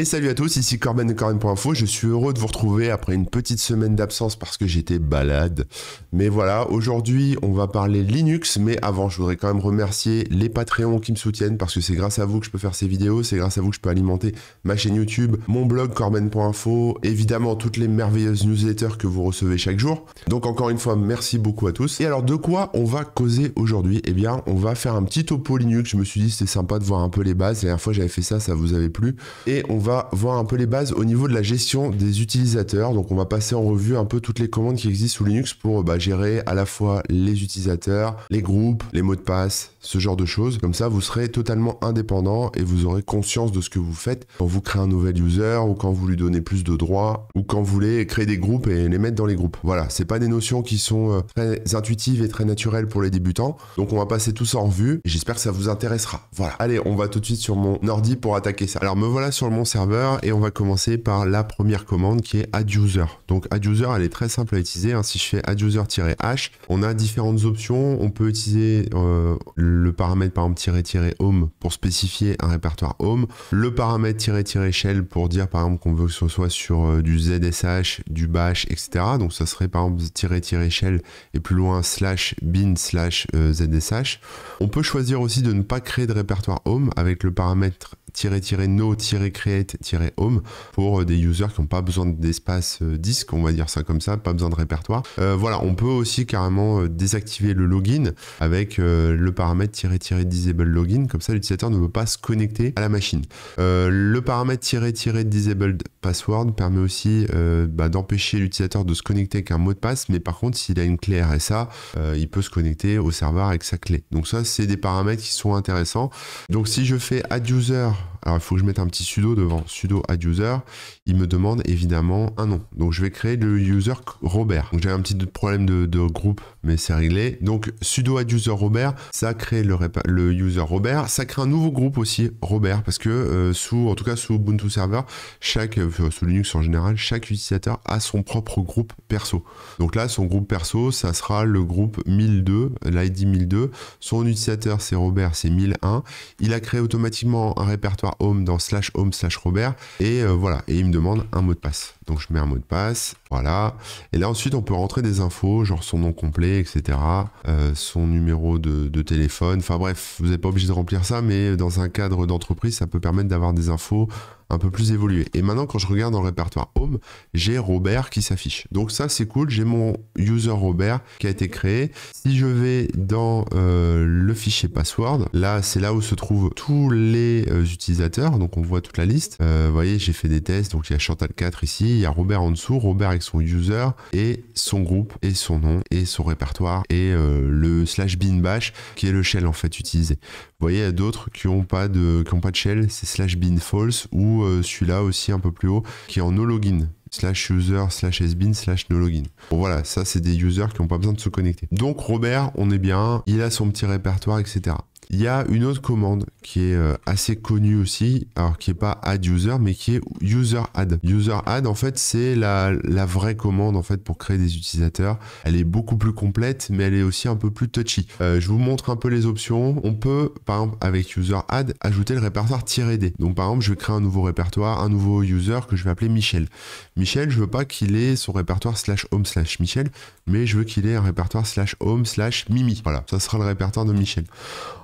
Et salut à tous, ici Corben de Corben.info. Je suis heureux de vous retrouver après une petite semaine d'absence parce que j'étais balade. Mais voilà, aujourd'hui, on va parler Linux. Mais avant, je voudrais quand même remercier les Patreons qui me soutiennent parce que c'est grâce à vous que je peux faire ces vidéos. C'est grâce à vous que je peux alimenter ma chaîne YouTube, mon blog Corben.info, évidemment toutes les merveilleuses newsletters que vous recevez chaque jour. Donc, encore une fois, merci beaucoup à tous. Et alors, de quoi on va causer aujourd'hui Eh bien, on va faire un petit topo Linux. Je me suis dit, c'était sympa de voir un peu les bases. La dernière fois, j'avais fait ça, ça vous avait plu. Et on va voir un peu les bases au niveau de la gestion des utilisateurs. Donc on va passer en revue un peu toutes les commandes qui existent sous Linux pour bah, gérer à la fois les utilisateurs, les groupes, les mots de passe, ce genre de choses. Comme ça, vous serez totalement indépendant et vous aurez conscience de ce que vous faites quand vous créez un nouvel user ou quand vous lui donnez plus de droits ou quand vous voulez créer des groupes et les mettre dans les groupes. Voilà, c'est pas des notions qui sont euh, très intuitives et très naturelles pour les débutants. Donc on va passer tout ça en revue. J'espère que ça vous intéressera. Voilà. Allez, on va tout de suite sur mon ordi pour attaquer ça. Alors me voilà sur mon serveur et on va commencer par la première commande qui est add user. Donc add user, elle est très simple à utiliser. Hein. Si je fais add user-h, on a différentes options. On peut utiliser le euh, le paramètre par exemple "-home" pour spécifier un répertoire home, le paramètre "-shell" pour dire par exemple qu'on veut que ce soit sur euh, du ZSH, du bash, etc. Donc ça serait par exemple "-shell" et plus loin slash bin slash ZSH. Euh, on peut choisir aussi de ne pas créer de répertoire home avec le paramètre no-create-home pour euh, des users qui n'ont pas besoin d'espace disque, on va dire ça comme ça, pas besoin de répertoire. voilà, on peut aussi carrément désactiver le login avec le paramètre tirer disable login, comme ça l'utilisateur ne peut pas se connecter à la machine. Euh, le paramètre-disabled password permet aussi euh, bah, d'empêcher l'utilisateur de se connecter avec un mot de passe, mais par contre s'il a une clé RSA, euh, il peut se connecter au serveur avec sa clé. Donc ça c'est des paramètres qui sont intéressants. Donc si je fais add user alors il faut que je mette un petit sudo devant, sudo add user. Il me demande évidemment un nom. Donc je vais créer le user Robert. Donc j'ai un petit problème de, groupe, mais c'est réglé. Donc sudo add user Robert, ça crée le, le, user Robert. Ça crée un nouveau groupe aussi, Robert, parce que euh, sous, en tout cas sous Ubuntu Server, chaque, euh, sous Linux en général, chaque utilisateur a son propre groupe perso. Donc là, son groupe perso, ça sera le groupe 1002, l'ID 1002. Son utilisateur, c'est Robert, c'est 1001. Il a créé automatiquement un répertoire home dans slash home slash Robert. Et euh, voilà, et il me demande un mot de passe. Donc je mets un mot de passe, voilà. Et là ensuite on peut rentrer des infos, genre son nom complet, etc. Euh, son numéro de, téléphone, enfin bref, vous n'êtes pas obligé de remplir ça, mais dans un cadre d'entreprise, ça peut permettre d'avoir des infos un peu plus évoluées. Et maintenant quand je regarde dans le répertoire Home, j'ai Robert qui s'affiche. Donc ça c'est cool, j'ai mon user Robert qui a été créé. Si je vais dans euh, le fichier password, là c'est là où se trouvent tous les euh, utilisateurs, donc on voit toute la liste. Vous voyez j'ai fait des tests, donc il y a Chantal 4 ici, il y a Robert en dessous, Robert avec son user et son groupe et son nom et son répertoire et euh, le slash bin bash qui est le shell en fait utilisé. Vous voyez, il y a d'autres qui n'ont pas, de, shell, c'est slash bin false ou euh, celui-là aussi un peu plus haut qui est en no login slash user slash sbin slash no login. Bon voilà, ça c'est des users qui n'ont pas besoin de se connecter. Donc Robert, on est bien, il a son petit répertoire, etc. Il y a une autre commande qui est euh, assez connue aussi, alors qui n'est pas add user, mais qui est user add. User add, en fait, c'est la, vraie commande en fait pour créer des utilisateurs. Elle est beaucoup plus complète, mais elle est aussi un peu plus touchy. Euh, je vous montre un peu les options. On peut, par exemple, avec user add, ajouter le répertoire "-d". Donc, par exemple, je vais créer un nouveau répertoire, un nouveau user que je vais appeler Michel. Michel, je veux pas qu'il ait son répertoire slash home slash Michel, mais je veux qu'il ait un répertoire slash home slash Mimi. Voilà, ça sera le répertoire de Michel.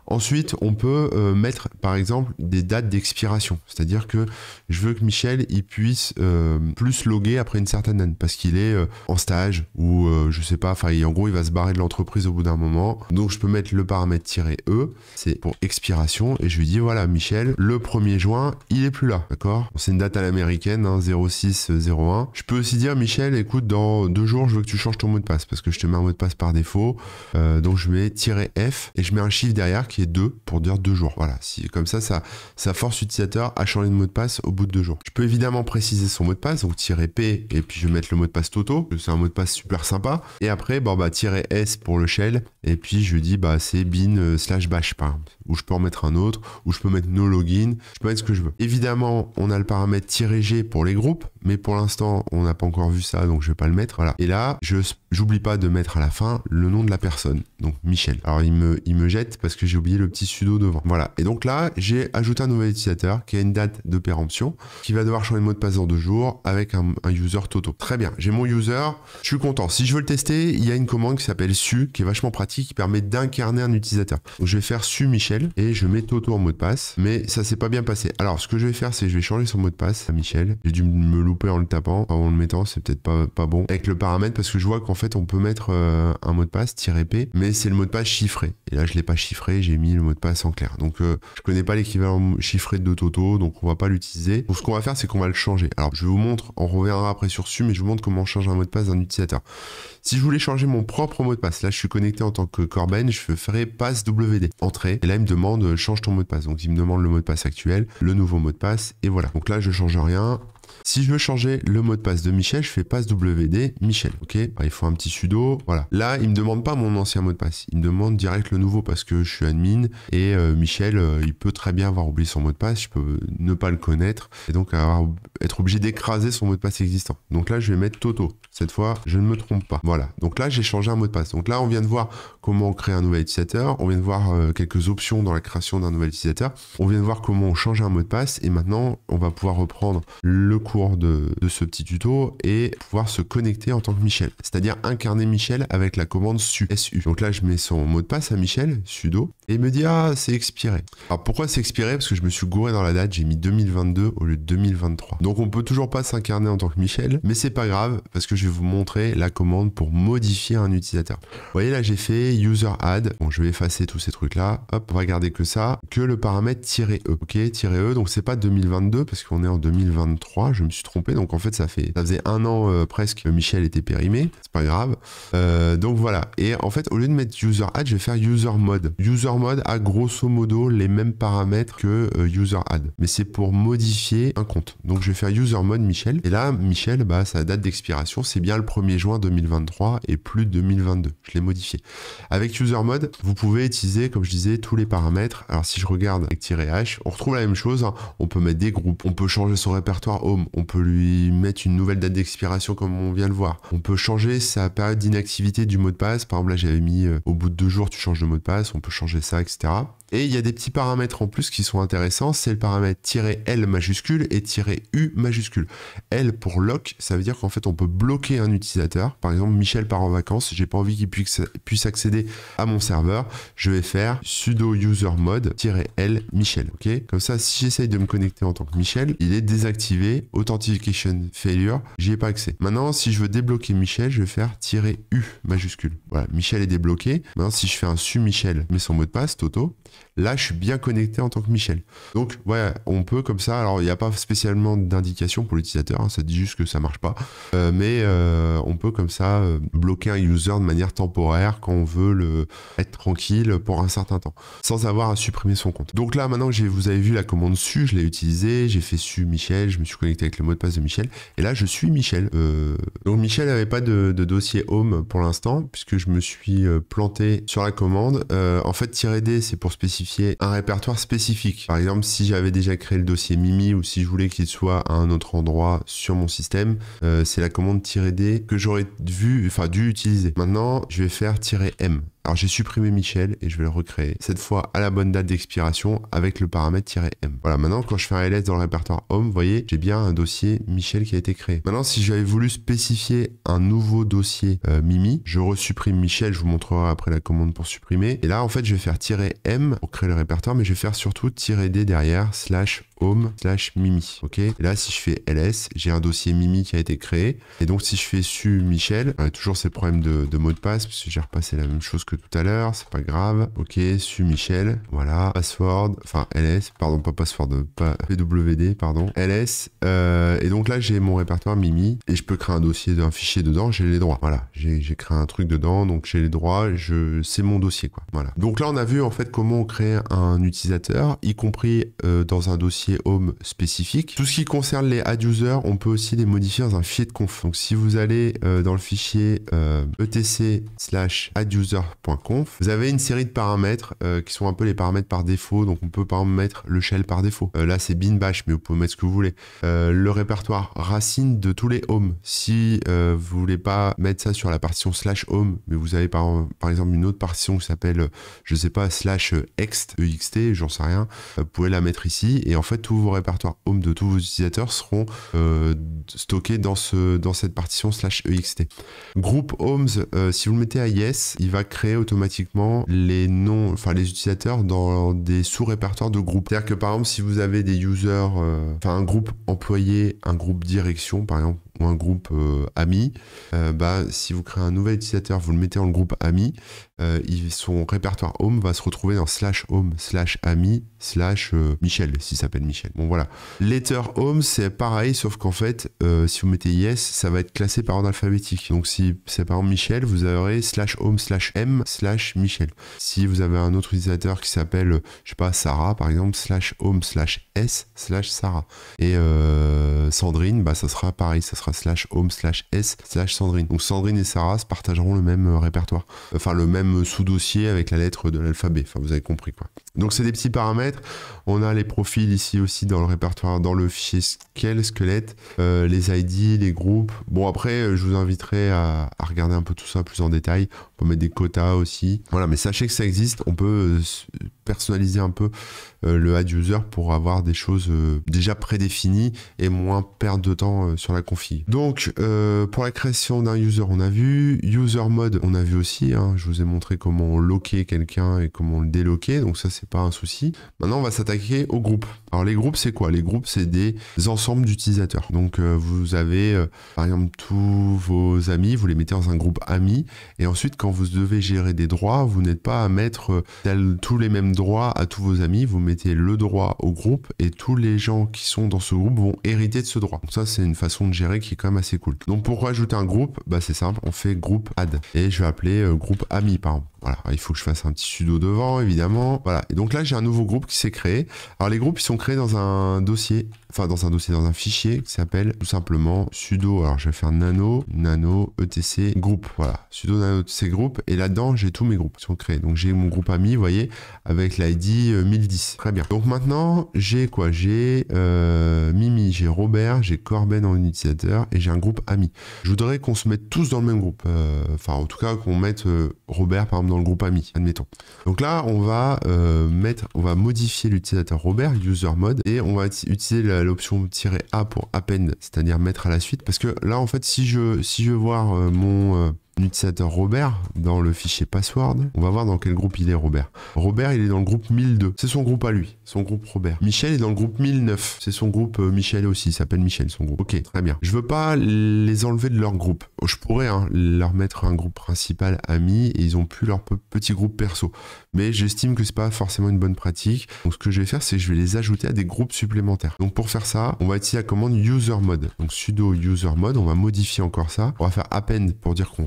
Ensuite, on peut euh, mettre par exemple des dates d'expiration. C'est-à-dire que je veux que Michel il puisse euh, plus loguer après une certaine année parce qu'il est euh, en stage ou je sais pas, enfin en gros il va se barrer de l'entreprise au bout d'un moment. Donc je peux mettre le paramètre "-e", c'est pour expiration et je lui dis voilà Michel, le 1er juin, il est plus là, d'accord C'est une date à l'américaine, hein, 0601. Je peux aussi dire Michel, écoute, dans deux jours je veux que tu changes ton mot de passe parce que je te mets un mot de passe par défaut. donc je mets "-f" et je mets un chiffre derrière qui qui 2 pour dire 2 jours. Voilà, si, comme ça, ça, ça force l'utilisateur à changer de mot de passe au bout de 2 jours. Je peux évidemment préciser son mot de passe, donc tirer P et puis je vais mettre le mot de passe Toto, c'est un mot de passe super sympa. Et après, bon, bah, tirer S pour le shell, et puis je dis bah, c'est bin euh, slash bash, par Ou je peux en mettre un autre, ou je peux mettre no login, je peux mettre ce que je veux. Évidemment, on a le paramètre "-g pour les groupes, mais pour l'instant, on n'a pas encore vu ça, donc je ne vais pas le mettre. Voilà. Et là, je n'oublie pas de mettre à la fin le nom de la personne, donc Michel. Alors il me, jette parce que j'ai oublié le petit sudo devant. Voilà. Et donc là, j'ai ajouté un nouvel utilisateur qui a une date de péremption, qui va devoir changer de mot de passe dans deux jours avec un, user Toto. Très bien. J'ai mon user. Je suis content. Si je veux le tester, il y a une commande qui s'appelle su, qui est vachement pratique, qui permet d'incarner un utilisateur. Donc je vais faire su Michel et je mets Toto en mot de passe, mais ça s'est pas bien passé. Alors ce que je vais faire, c'est je vais changer son mot de passe à Michel. J'ai dû me louper en le tapant, en le mettant, c'est peut-être pas, bon. Avec le paramètre, parce que je vois qu'en fait, on peut mettre euh, un mot de passe, tiré P, mais c'est le mot de passe chiffré. Et là, je l'ai pas chiffré, j'ai mis le mot de passe en clair. Donc, euh, je connais pas l'équivalent chiffré de Toto, donc on va pas l'utiliser. Donc, ce qu'on va faire, c'est qu'on va le changer. Alors, je vous montre, on reviendra après sur su mais je vous montre comment on change un mot de passe d'un utilisateur. Si je voulais changer mon propre mot de passe, là, je suis connecté en tant que Corben, je ferai passe WD, entrée. Et là, il me demande, euh, change ton mot de passe. Donc, il me demande le mot de passe actuel, le nouveau mot de passe, et voilà. Donc là, je change rien. Si je veux changer le mot de passe de Michel, je fais passwd Michel. Ok, bah, il faut un petit sudo. Voilà. Là, il me demande pas mon ancien mot de passe. Il me demande direct le nouveau parce que je suis admin et euh, Michel, euh, il peut très bien avoir oublié son mot de passe. Je peux ne pas le connaître et donc être obligé d'écraser son mot de passe existant. Donc là, je vais mettre Toto. Cette fois, je ne me trompe pas. Voilà. Donc là, j'ai changé un mot de passe. Donc là, on vient de voir comment créer un nouvel utilisateur. On vient de voir euh, quelques options dans la création d'un nouvel utilisateur. On vient de voir comment changer un mot de passe et maintenant, on va pouvoir reprendre le cours de, ce petit tuto et pouvoir se connecter en tant que Michel. C'est-à-dire incarner Michel avec la commande su. Donc là, je mets son mot de passe à Michel, sudo, et il me dit Ah, c'est expiré. Alors pourquoi c'est expiré Parce que je me suis gouré dans la date, j'ai mis 2022 au lieu de 2023. Donc on peut toujours pas s'incarner en tant que Michel, mais c'est pas grave parce que je vais vous montrer la commande pour modifier un utilisateur. Vous voyez là, j'ai fait user add. Bon, je vais effacer tous ces trucs-là. Hop, on va garder que ça, que le paramètre -e. Ok, -e, donc c'est pas 2022 parce qu'on est en 2023. Je me suis trompé. Donc en fait, ça fait ça faisait un an euh, presque. Michel était périmé, c'est pas grave. Euh, donc voilà. Et en fait, au lieu de mettre user add, je vais faire user mode. User mode a grosso modo les mêmes paramètres que euh, user add, mais c'est pour modifier un compte. Donc je vais faire user mode Michel. Et là, Michel, bah sa date d'expiration, c'est bien le 1er juin 2023 et plus 2022. Je l'ai modifié. Avec user mode, vous pouvez utiliser, comme je disais, tous les paramètres. Alors si je regarde avec -h, on retrouve la même chose. Hein. On peut mettre des groupes, on peut changer son répertoire home, on peut lui mettre une nouvelle date d'expiration comme on vient le voir. On peut changer sa période d'inactivité du mot de passe. Par exemple, là, j'avais mis euh, au bout de deux jours, tu changes de mot de passe. On peut changer ça, etc. Et il y a des petits paramètres en plus qui sont intéressants, c'est le paramètre "-l majuscule et "-u majuscule. L pour lock, ça veut dire qu'en fait on peut bloquer un utilisateur. Par exemple, Michel part en vacances, j'ai pas envie qu'il puisse accéder à mon serveur, je vais faire sudo user mode "-l Michel. Ok Comme ça, si j'essaye de me connecter en tant que Michel, il est désactivé, authentication failure, j'y ai pas accès. Maintenant, si je veux débloquer Michel, je vais faire "-u majuscule. Voilà, Michel est débloqué. Maintenant, si je fais un su Michel, mais son mot de passe, Toto. Là, je suis bien connecté en tant que Michel. Donc, ouais, on peut comme ça. Alors, il n'y a pas spécialement d'indication pour l'utilisateur. Hein. ça dit juste que ça marche pas. Euh, mais euh, on peut comme ça euh, bloquer un user de manière temporaire quand on veut le être tranquille pour un certain temps, sans avoir à supprimer son compte. Donc là, maintenant que vous avez vu la commande su, je l'ai utilisée, j'ai fait su Michel, je me suis connecté avec le mot de passe de Michel. Et là, je suis Michel. Donc Michel n'avait pas de, dossier home pour l'instant, puisque je me suis planté sur la commande. en fait, tirer D, c'est pour spécifier un répertoire spécifique. Par exemple, si j'avais déjà créé le dossier Mimi ou si je voulais qu'il soit à un autre endroit sur mon système, euh, c'est la commande "-d" que j'aurais vu, enfin dû utiliser. Maintenant, je vais faire "-m". Alors j'ai supprimé Michel et je vais le recréer. Cette fois à la bonne date d'expiration avec le paramètre -m. Voilà, maintenant quand je fais un ls dans le répertoire home, vous voyez, j'ai bien un dossier Michel qui a été créé. Maintenant, si j'avais voulu spécifier un nouveau dossier euh, Mimi, je resupprime Michel, je vous montrerai après la commande pour supprimer. Et là, en fait, je vais faire -m pour créer le répertoire, mais je vais faire surtout -d derrière, slash home slash Mimi. Ok. là, si je fais ls, j'ai un dossier Mimi qui a été créé. Et donc, si je fais su Michel, euh, toujours ces problèmes de, de mot de passe, puisque j'ai repassé la même chose que tout à l'heure. C'est pas grave. Ok. Su Michel. Voilà. Password. Enfin, ls. Pardon, pas password. Pas pwd. Pardon. ls. Euh, et donc là, j'ai mon répertoire Mimi et je peux créer un dossier un fichier dedans. J'ai les droits. Voilà. J'ai créé un truc dedans, donc j'ai les droits. Je, c'est mon dossier, quoi. Voilà. Donc là, on a vu en fait comment on crée un utilisateur, y compris euh, dans un dossier home spécifique. Tout ce qui concerne les add users, on peut aussi les modifier dans un fichier de conf. Donc si vous allez euh, dans le fichier euh, etc slash adduser.conf, vous avez une série de paramètres euh, qui sont un peu les paramètres par défaut. Donc on peut par exemple mettre le shell par défaut. là c'est bin bash, mais vous pouvez mettre ce que vous voulez. le répertoire racine de tous les homes. Si vous voulez pas mettre ça sur la partition slash home, mais vous avez par, par exemple une autre partition qui s'appelle, je sais pas, slash ext, ext, j'en sais rien, vous pouvez la mettre ici. Et en fait, tous vos répertoires home de tous vos utilisateurs seront euh, stockés dans, ce, dans cette partition slash ext. Groupe homes, euh, si vous le mettez à yes, il va créer automatiquement les noms, enfin les utilisateurs dans des sous-répertoires de groupe C'est-à-dire que par exemple, si vous avez des users, euh, enfin un groupe employé, un groupe direction, par exemple, un groupe euh, ami, euh, bah, si vous créez un nouvel utilisateur, vous le mettez dans le groupe ami, euh, il son répertoire home va se retrouver dans slash home, slash ami, slash Michel, s'il s'appelle Michel. Bon voilà. Letter home, c'est pareil, sauf qu'en fait, si vous mettez yes, ça va être classé par ordre alphabétique. Donc si c'est par exemple Michel, vous aurez slash home, slash m, slash Michel. Si vous avez un autre utilisateur qui s'appelle, je sais pas, Sarah par exemple, slash home, slash s, slash Sarah. Et Sandrine, bah ça sera pareil, ça sera slash home slash s slash Sandrine. Donc Sandrine et Sarah partageront le même euh, répertoire, enfin le même euh, sous-dossier avec la lettre de l'alphabet. Enfin, vous avez compris quoi. Donc c'est des petits paramètres. On a les profils ici aussi dans le répertoire, dans le fichier scale, squelette, euh, les ID, les groupes. Bon après, je vous inviterai à, à regarder un peu tout ça plus en détail mettre des quotas aussi. Voilà, mais sachez que ça existe. On peut euh, personnaliser un peu euh, le ad user pour avoir des choses euh, déjà prédéfinies et moins perdre de temps sur la config. Donc, pour la création d'un user, on a vu. User mode, on a vu aussi. Hein. Je vous ai montré comment loquer quelqu'un et comment le déloquer Donc ça, c'est pas un souci. Maintenant, on va s'attaquer aux groupes. Alors les groupes, c'est quoi Les groupes, c'est des ensembles d'utilisateurs. Donc vous avez, par exemple, tous vos amis, vous les mettez dans un groupe amis. Et ensuite, quand quand vous devez gérer des droits, vous n'êtes pas à mettre euh, tous les mêmes droits à tous vos amis, vous mettez le droit au groupe et tous les gens qui sont dans ce groupe vont hériter de ce droit. Donc ça, c'est une façon de gérer qui est quand même assez cool. Donc pour rajouter un groupe, bah c'est simple, on fait groupe add et je vais appeler euh, groupe ami par exemple. Voilà, il faut que je fasse un petit sudo devant évidemment. Voilà, et donc là j'ai un nouveau groupe qui s'est créé. Alors les groupes ils sont créés dans un dossier dans un dossier, dans un fichier qui s'appelle tout simplement sudo, alors je vais faire nano, nano, etc, groupe, voilà, sudo nano etc groupe, et là-dedans j'ai tous mes groupes qui sont créés. Donc j'ai mon groupe ami, vous voyez, avec l'ID 1010. Très bien. Donc maintenant, j'ai quoi J'ai euh, Mimi, j'ai Robert, j'ai Corben en utilisateur, et j'ai un groupe ami. Je voudrais qu'on se mette tous dans le même groupe. Euh, enfin, en tout cas, qu'on mette euh, Robert, par exemple, dans le groupe ami, admettons. Donc là, on va mettre, on va modifier l'utilisateur Robert, user mode, et on va utiliser la l'option "-a" pour append, c'est-à-dire mettre à la suite, parce que là, en fait, si je, si je veux voir euh, mon euh, Utilisateur Robert dans le fichier password. On va voir dans quel groupe il est, Robert. Robert, il est dans le groupe 1002. C'est son groupe à lui, son groupe Robert. Michel est dans le groupe 1009. C'est son groupe euh, Michel aussi. Il s'appelle Michel, son groupe. Ok, très bien. Je veux pas les enlever de leur groupe. Oh, je pourrais hein, leur mettre un groupe principal ami et ils ont plus leur petit groupe perso. Mais j'estime que c'est pas forcément une bonne pratique. Donc ce que je vais faire, c'est que je vais les ajouter à des groupes supplémentaires. Donc pour faire ça, on va utiliser la commande user mode. Donc sudo user mode, on va modifier encore ça. On va faire append pour dire qu'on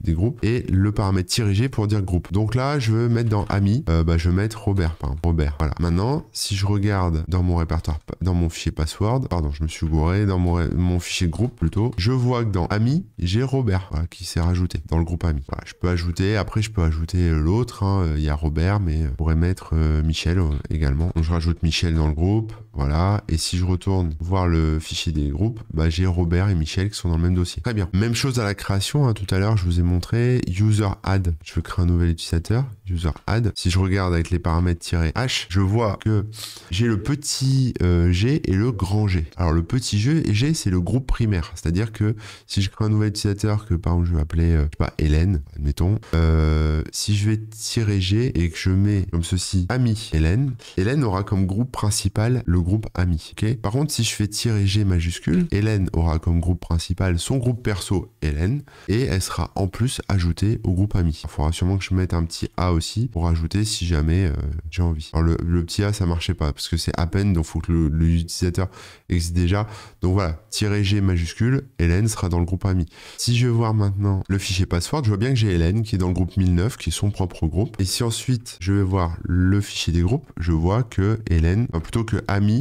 des groupes et le paramètre dirigé pour dire groupe. Donc là, je veux mettre dans amis, euh, bah, je vais mettre Robert, par Robert. Voilà. Maintenant, si je regarde dans mon répertoire, dans mon fichier password, pardon, je me suis bourré dans mon, fichier groupe plutôt, je vois que dans amis, j'ai Robert qui s'est rajouté dans le groupe ami. Voilà, je peux ajouter, après, je peux ajouter l'autre. Hein. Il y a Robert, mais euh, pourrait mettre euh, Michel également. Donc, je rajoute Michel dans le groupe. Voilà. Et si je retourne voir le fichier des groupes, bah, j'ai Robert et Michel qui sont dans le même dossier. Très bien. Même chose à la création. Hein. Tout à l'heure, je vous ai montré user add. Je veux créer un nouvel utilisateur. User add. Si je regarde avec les paramètres -h, je vois que j'ai le petit euh, g et le grand g. Alors, le petit g, c'est le groupe primaire. C'est-à-dire que si je crée un nouvel utilisateur que, par exemple, je vais appeler, euh, pas, Hélène, admettons, euh, si je vais tirer g et que je mets comme ceci, ami Hélène, Hélène aura comme groupe principal le groupe ami. Par contre, si je fais tirer G majuscule, Hélène aura comme groupe principal son groupe perso Hélène et elle sera en plus ajoutée au groupe ami. Il faudra sûrement que je mette un petit A aussi pour ajouter si jamais euh, j'ai envie. Alors le, petit A ça marchait pas parce que c'est à peine donc faut que l'utilisateur existe déjà. Donc voilà, tirer G majuscule, Hélène sera dans le groupe ami. Si je vais voir maintenant le fichier password, je vois bien que j'ai Hélène qui est dans le groupe 1009 qui est son propre groupe. Et si ensuite je vais voir le fichier des groupes, je vois que Hélène, plutôt que ami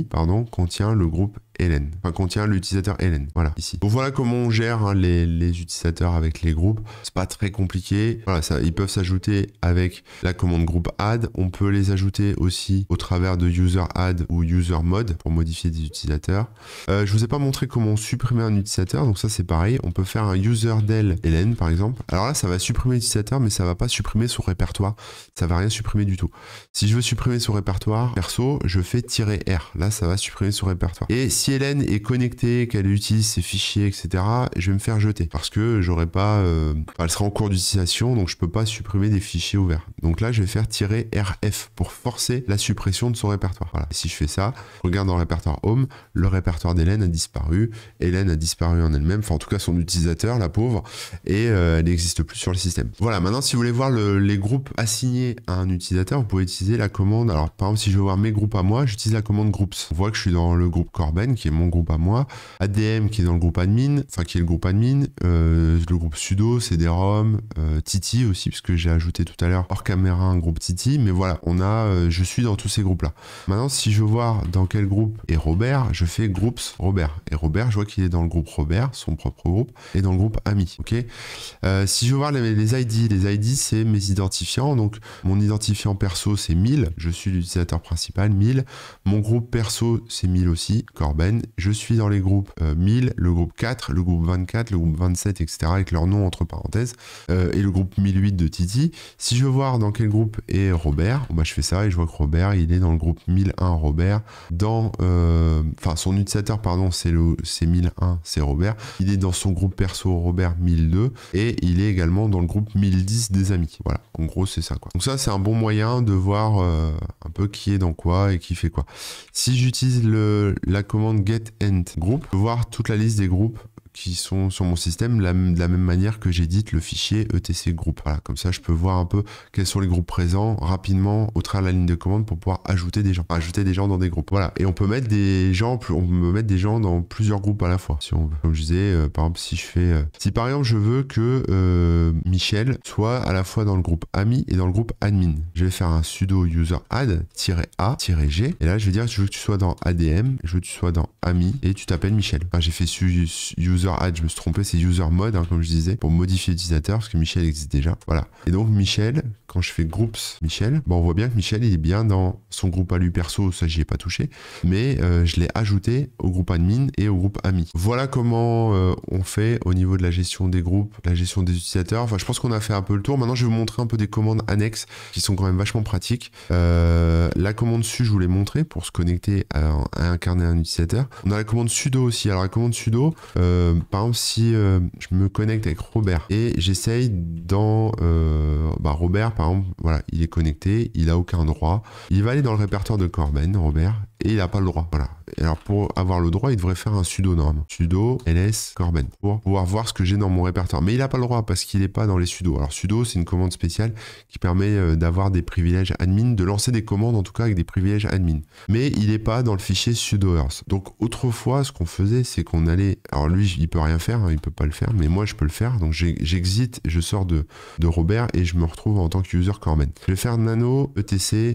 contient le groupe Hélène. Enfin, contient l'utilisateur Hélène. Voilà, ici. Donc voilà comment on gère hein, les, utilisateurs avec les groupes. C'est pas très compliqué. Voilà, ça, ils peuvent s'ajouter avec la commande groupe add. On peut les ajouter aussi au travers de user add ou user mode pour modifier des utilisateurs. Euh, je vous ai pas montré comment supprimer un utilisateur, donc ça c'est pareil. On peut faire un user del Hélène par exemple. Alors là, ça va supprimer l'utilisateur, mais ça va pas supprimer son répertoire. Ça va rien supprimer du tout. Si je veux supprimer son répertoire perso, je fais tirer R. Là, ça va supprimer son répertoire. Et si si Hélène est connectée, qu'elle utilise ses fichiers, etc., je vais me faire jeter parce que j'aurais pas. Euh, elle sera en cours d'utilisation, donc je peux pas supprimer des fichiers ouverts. Donc là, je vais faire tirer RF pour forcer la suppression de son répertoire. si je fais ça, regarde dans le répertoire Home, le répertoire d'Hélène a disparu. Hélène a disparu en elle-même, enfin en tout cas son utilisateur, la pauvre, et euh, elle n'existe plus sur le système. Voilà. Maintenant, si vous voulez voir les groupes assignés à un utilisateur, vous pouvez utiliser la commande. Alors, par exemple, si je veux voir mes groupes à moi, j'utilise la commande groups. On voit que je suis dans le groupe Corben qui est mon groupe à moi, ADM, qui est dans le groupe Admin, enfin, qui est le groupe Admin, euh, le groupe Sudo, c'est rom euh, Titi aussi, puisque j'ai ajouté tout à l'heure hors caméra un groupe Titi, mais voilà, on a, euh, je suis dans tous ces groupes-là. Maintenant, si je veux voir dans quel groupe est Robert, je fais groups Robert. Et Robert, je vois qu'il est dans le groupe Robert, son propre groupe, et dans le groupe Ami, ok euh, Si je veux voir les, ID, les ID, c'est mes identifiants, donc mon identifiant perso, c'est 1000, je suis l'utilisateur principal, 1000, mon groupe perso, c'est 1000 aussi, Corbett. Je suis dans les groupes 1000, euh, le groupe 4, le groupe 24, le groupe 27, etc. avec leur nom entre parenthèses, euh, et le groupe 1008 de Titi. Si je veux voir dans quel groupe est Robert, bah, je fais ça et je vois que Robert, il est dans le groupe 1001 Robert. Dans, euh, enfin, son utilisateur, pardon, c'est le, c'est 1001, c'est Robert. Il est dans son groupe perso Robert 1002 et il est également dans le groupe 1010 des amis. Voilà, en gros, c'est ça quoi. Donc ça, c'est un bon moyen de voir un peu qui est dans quoi et qui fait quoi. Si j'utilise la commande Get end Group, voir toute la liste des groupes qui sont sur mon système de la même manière que j'édite le fichier etc group. Voilà, comme ça, je peux voir un peu quels sont les groupes présents rapidement au travers de la ligne de commande pour pouvoir ajouter des gens, ajouter des gens dans des groupes. Voilà. Et on peut mettre des gens, on peut mettre des gens dans plusieurs groupes à la fois, si on veut. Comme je disais, euh, par exemple, si je fais, euh, si par exemple je veux que euh, Michel soit à la fois dans le groupe ami et dans le groupe admin, je vais faire un sudo user add-a-g et là je vais dire je veux que tu sois dans ADM, je veux que tu sois dans ami et tu t'appelles Michel. Enfin, j'ai fait sudo user user add, je me suis trompé, c'est user mode, hein, comme je disais, pour modifier l'utilisateur, parce que Michel existe déjà. Voilà. Et donc Michel, quand je fais groups Michel, bon, bah, on voit bien que Michel, il est bien dans son groupe à lui perso, ça j'y ai pas touché, mais euh, je l'ai ajouté au groupe admin et au groupe ami. Voilà comment euh, on fait au niveau de la gestion des groupes, la gestion des utilisateurs. Enfin, je pense qu'on a fait un peu le tour. Maintenant, je vais vous montrer un peu des commandes annexes qui sont quand même vachement pratiques. Euh, la commande su, je vous l'ai montré pour se connecter à, incarner un utilisateur. On a la commande sudo aussi. Alors la commande sudo, euh, par exemple, si euh, je me connecte avec Robert et j'essaye dans euh, bah, Robert, par exemple, voilà, il est connecté, il a aucun droit. Il va aller dans le répertoire de Corben, Robert, il n'a pas le droit. Voilà. alors pour avoir le droit, il devrait faire un sudo norme. Sudo ls corben pour pouvoir voir ce que j'ai dans mon répertoire. Mais il n'a pas le droit parce qu'il n'est pas dans les sudo. Alors sudo, c'est une commande spéciale qui permet euh, d'avoir des privilèges admin, de lancer des commandes en tout cas avec des privilèges admin. Mais il n'est pas dans le fichier sudoers Donc autrefois, ce qu'on faisait, c'est qu'on allait. Alors lui, il peut rien faire, il hein, il peut pas le faire, mais moi je peux le faire. Donc j'exite, je sors de, de Robert et je me retrouve en tant que user corben. Je vais faire nano etc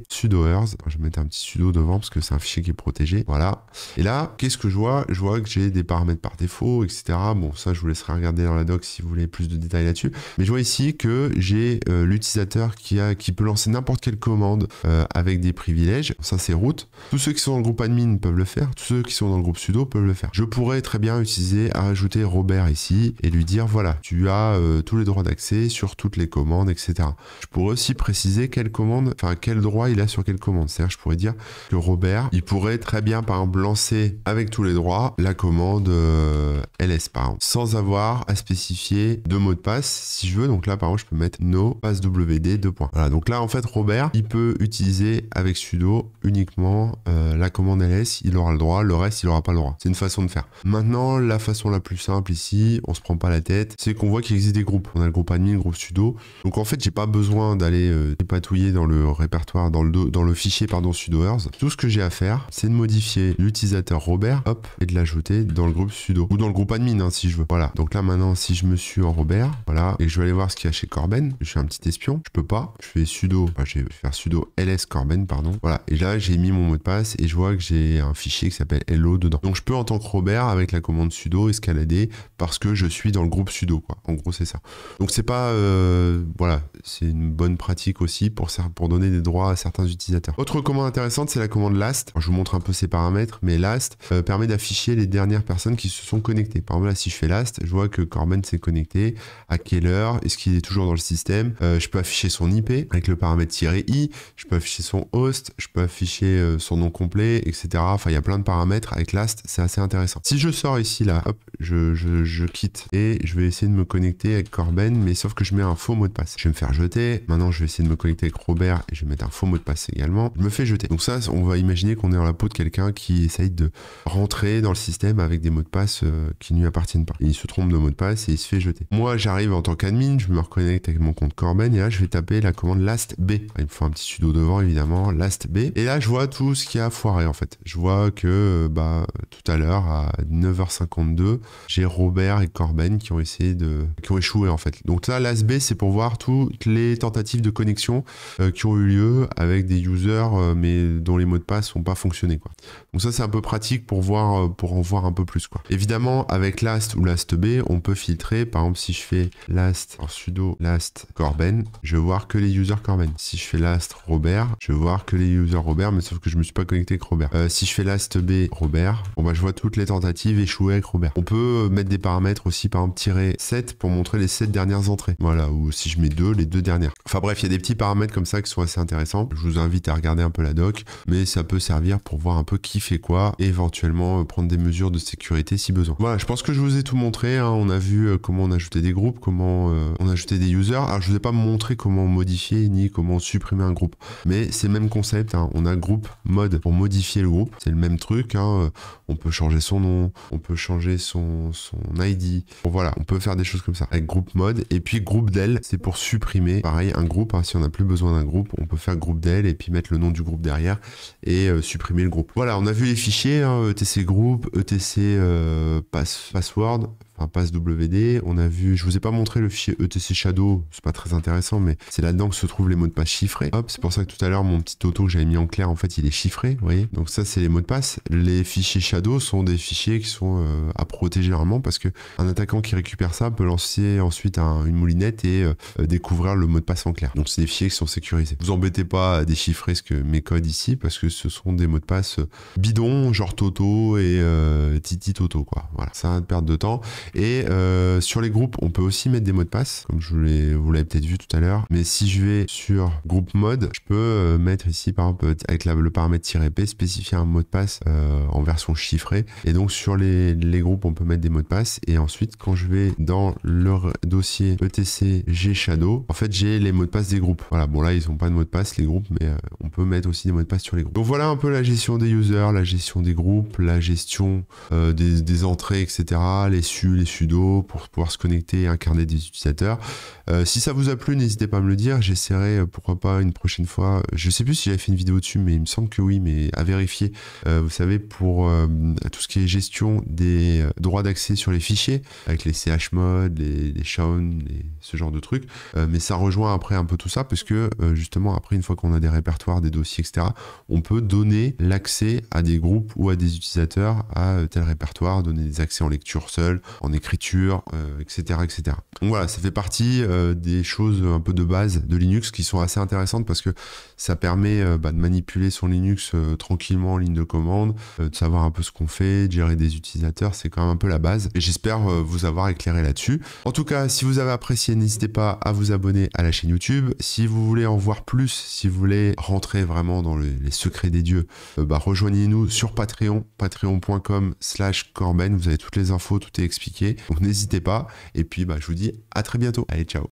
sudoers. Je vais mettre un petit sudo devant parce que c'est un fichier qui est protégé. Voilà. Et là, qu'est-ce que je vois Je vois que j'ai des paramètres par défaut, etc. Bon, ça, je vous laisserai regarder dans la doc si vous voulez plus de détails là-dessus. Mais je vois ici que j'ai euh, l'utilisateur qui, a, qui peut lancer n'importe quelle commande euh, avec des privilèges. Ça, c'est route. Tous ceux qui sont dans le groupe admin peuvent le faire. Tous ceux qui sont dans le groupe sudo peuvent le faire. Je pourrais très bien utiliser ajouter Robert ici et lui dire, voilà, tu as euh, tous les droits d'accès sur toutes les commandes, etc. Je pourrais aussi préciser quelle commande, enfin, quel droit il a sur quelle commande. C'est-à-dire, je pourrais dire que Robert, il pourrait très bien par exemple lancer avec tous les droits la commande euh, ls par exemple, sans avoir à spécifier de mot de passe si je veux. Donc là par exemple je peux mettre no passwd wd deux points. Voilà donc là en fait Robert il peut utiliser avec sudo uniquement euh, la commande ls, il aura le droit, le reste il aura pas le droit. C'est une façon de faire. Maintenant la façon la plus simple ici, on se prend pas la tête, c'est qu'on voit qu'il existe des groupes. On a le groupe admin, le groupe sudo. Donc en fait j'ai pas besoin d'aller dépatouiller euh, dans le répertoire, dans le, dans le fichier pardon sudoers. Tout ce que j'ai à faire c'est de modifier l'utilisateur Robert, hop, et de l'ajouter dans le groupe sudo ou dans le groupe admin hein, si je veux. Voilà. Donc là maintenant, si je me suis en Robert, voilà, et je vais aller voir ce qu'il y a chez Corben, je suis un petit espion, je peux pas. Je fais sudo, enfin, je vais faire sudo ls Corben, pardon. Voilà. Et là, j'ai mis mon mot de passe et je vois que j'ai un fichier qui s'appelle hello dedans. Donc je peux en tant que Robert avec la commande sudo escalader parce que je suis dans le groupe sudo quoi. En gros, c'est ça. Donc c'est pas euh, voilà, c'est une bonne pratique aussi pour pour donner des droits à certains utilisateurs. Autre commande intéressante, c'est la commande last montre un peu ces paramètres, mais last euh, permet d'afficher les dernières personnes qui se sont connectées. Par exemple, là, si je fais last, je vois que Corben s'est connecté, à quelle heure, est-ce qu'il est toujours dans le système. Euh, je peux afficher son IP avec le paramètre "-i", je peux afficher son host, je peux afficher euh, son nom complet, etc. Enfin, il y a plein de paramètres avec last, c'est assez intéressant. Si je sors ici, là, hop, je, je quitte et je vais essayer de me connecter avec Corben, mais sauf que je mets un faux mot de passe. Je vais me faire jeter. Maintenant, je vais essayer de me connecter avec Robert et je vais mettre un faux mot de passe également. Je me fais jeter. Donc ça, on va imaginer qu'on est dans la peau de quelqu'un qui essaye de rentrer dans le système avec des mots de passe euh, qui ne lui appartiennent pas. il se trompe de mot de passe et il se fait jeter. Moi, j'arrive en tant qu'admin, je me reconnecte avec mon compte Corben et là, je vais taper la commande last B. Il me faut un petit sudo devant, évidemment, last B. Et là, je vois tout ce qui a foiré, en fait. Je vois que, euh, bah, tout à l'heure, à 9h52, j'ai Robert et Corben qui ont essayé de, qui ont échoué, en fait. Donc là, last B, c'est pour voir toutes les tentatives de connexion euh, qui ont eu lieu avec des users, mais dont les mots de passe sont pas fonctionner. Quoi. Donc ça, c'est un peu pratique pour, voir, euh, pour en voir un peu plus. Quoi. Évidemment, avec last ou last b, on peut filtrer. Par exemple, si je fais last sudo last Corben, je vais voir que les users Corben. Si je fais last Robert, je vais voir que les users Robert, mais sauf que je me suis pas connecté avec Robert. Euh, si je fais last b Robert, bon bah je vois toutes les tentatives échouées avec Robert. On peut euh, mettre des paramètres aussi, par exemple, tirer 7 pour montrer les 7 dernières entrées. Voilà, ou si je mets 2, les deux dernières. Enfin bref, il y a des petits paramètres comme ça qui sont assez intéressants. Je vous invite à regarder un peu la doc, mais ça peut servir pour voir un peu qui fait quoi, et éventuellement euh, prendre des mesures de sécurité si besoin. Voilà, je pense que je vous ai tout montré. Hein. On a vu euh, comment on ajoutait des groupes, comment euh, on ajoutait des users. Alors je vous ai pas montré comment modifier ni comment supprimer un groupe, mais c'est le même concept. Hein. On a groupe mode pour modifier le groupe, c'est le même truc. Hein. On peut changer son nom, on peut changer son, son ID. voilà, on peut faire des choses comme ça avec groupe mode et puis groupe del, c'est pour supprimer pareil un groupe. si on n'a plus besoin d'un groupe, on peut faire groupe del et puis mettre le nom du groupe derrière et supprimer le groupe. Voilà, on a vu les fichiers, etc hein, e group, etc euh, password, un PassWD. On a vu, je vous ai pas montré le fichier ETC Shadow, c'est pas très intéressant, mais c'est là-dedans que se trouvent les mots de passe chiffrés. Hop, c'est pour ça que tout à l'heure, mon petit auto que j'avais mis en clair, en fait, il est chiffré, vous voyez. Donc ça, c'est les mots de passe. Les fichiers Shadow sont des fichiers qui sont euh, à protéger vraiment parce que un attaquant qui récupère ça peut lancer ensuite une moulinette et euh, découvrir le mot de passe en clair. Donc c'est des fichiers qui sont sécurisés. Vous embêtez pas à déchiffrer ce que mes codes ici parce que ce sont des mots de passe euh, bidons, genre Toto et Titi Toto, quoi. Voilà, ça va perdre de temps. Et euh, sur les groupes, on peut aussi mettre des mots de passe, comme je vous l'avez peut-être vu tout à l'heure. Mais si je vais sur groupe mode, je peux euh, mettre ici, par exemple, euh, avec le paramètre "-p", spécifier un mot de passe en version chiffrée. Et donc, sur les, groupes, on peut mettre des mots de passe. Et ensuite, quand je vais dans leur dossier etc shadow. en fait, j'ai les mots de passe des groupes. Voilà, bon là, ils n'ont pas de mots de passe, les groupes, mais on peut mettre aussi des mots de passe sur les groupes. Donc voilà un peu la gestion des users, la gestion des groupes, la gestion des, des entrées, etc., les sujets les sudo pour pouvoir se connecter et incarner des utilisateurs. Euh, si ça vous a plu, n'hésitez pas à me le dire. J'essaierai, euh, pourquoi pas, une prochaine fois. Je sais plus si j'avais fait une vidéo dessus, mais il me semble que oui, mais à vérifier. Euh, vous savez, pour tout ce qui est gestion des droits d'accès sur les fichiers, avec les chmod, les, les et ce genre de trucs. mais ça rejoint après un peu tout ça, parce que justement, après, une fois qu'on a des répertoires, des dossiers, etc., on peut donner l'accès à des groupes ou à des utilisateurs à tel répertoire, donner des accès en lecture seule, écriture, etc., euh, etc. Donc voilà, ça fait partie euh, des choses un peu de base de Linux qui sont assez intéressantes parce que ça permet euh, bah, de manipuler son Linux tranquillement en ligne de commande, de savoir un peu ce qu'on fait, de gérer des utilisateurs, c'est quand même un peu la base. Et j'espère vous avoir éclairé là-dessus. En tout cas, si vous avez apprécié, n'hésitez pas à vous abonner à la chaîne YouTube. Si vous voulez en voir plus, si vous voulez rentrer vraiment dans les secrets des dieux, bah, rejoignez-nous sur Patreon, patreon.com slash Corben. Vous avez toutes les infos, tout est expliqué donc n'hésitez pas. Et puis, bah, je vous dis à très bientôt. Allez, ciao.